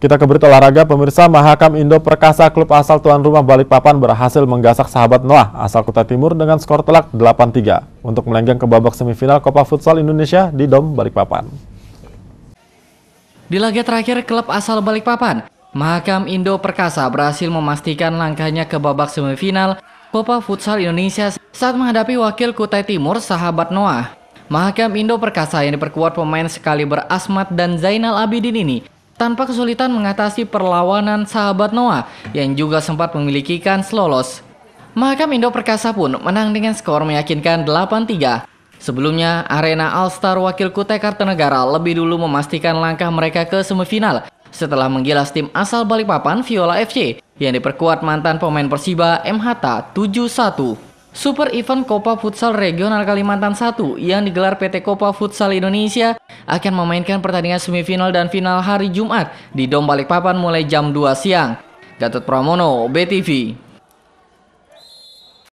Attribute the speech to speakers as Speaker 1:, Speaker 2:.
Speaker 1: Kita ke berita olahraga, pemirsa Mahakam Indo Perkasa klub asal tuan rumah Balikpapan berhasil menggasak sahabat Noah asal Kota Timur dengan skor telak 8-3 untuk melenggang ke babak semifinal Copa Futsal Indonesia di Dom Balikpapan.
Speaker 2: Di laga terakhir klub asal Balikpapan, Mahakam Indo Perkasa berhasil memastikan langkahnya ke babak semifinal Copa Futsal Indonesia saat menghadapi wakil Kutai Timur sahabat Noah. Mahakam Indo Perkasa yang diperkuat pemain sekali berasmat dan Zainal Abidin ini tanpa kesulitan mengatasi perlawanan sahabat Noah yang juga sempat memiliki kans lolos. Maka Indo Perkasa pun menang dengan skor meyakinkan 8-3. Sebelumnya, Arena All-Star wakil Kutai Kartanegara lebih dulu memastikan langkah mereka ke semifinal setelah menggilas tim asal Balikpapan Viola FC yang diperkuat mantan pemain Persiba M 71. 1 Super Event Copa Futsal Regional Kalimantan 1 yang digelar PT Copa Futsal Indonesia akan memainkan pertandingan semifinal dan final hari Jumat di Dom Balikpapan mulai jam 2 siang. Gatot Pramono, BTV.